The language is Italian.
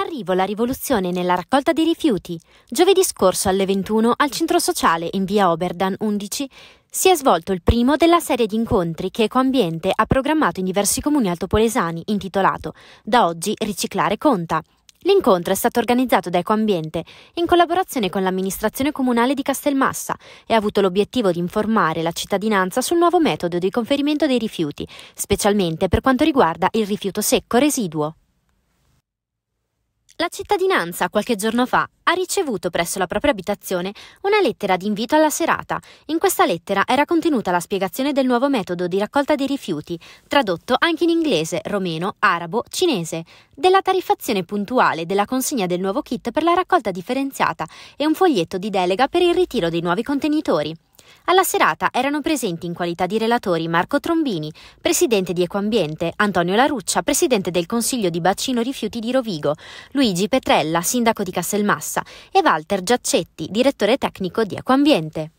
arrivo la rivoluzione nella raccolta dei rifiuti. Giovedì scorso alle 21 al centro sociale in via Oberdan 11 si è svolto il primo della serie di incontri che Ecoambiente ha programmato in diversi comuni altopolesani intitolato Da oggi riciclare conta. L'incontro è stato organizzato da Ecoambiente in collaborazione con l'amministrazione comunale di Castelmassa e ha avuto l'obiettivo di informare la cittadinanza sul nuovo metodo di conferimento dei rifiuti, specialmente per quanto riguarda il rifiuto secco residuo. La cittadinanza qualche giorno fa ha ricevuto presso la propria abitazione una lettera di invito alla serata. In questa lettera era contenuta la spiegazione del nuovo metodo di raccolta dei rifiuti, tradotto anche in inglese, romeno, arabo, cinese, della tariffazione puntuale della consegna del nuovo kit per la raccolta differenziata e un foglietto di delega per il ritiro dei nuovi contenitori. Alla serata erano presenti in qualità di relatori Marco Trombini, presidente di Ecoambiente, Antonio Laruccia, presidente del Consiglio di Bacino Rifiuti di Rovigo, Luigi Petrella, sindaco di Castelmassa e Walter Giaccetti, direttore tecnico di Ecoambiente.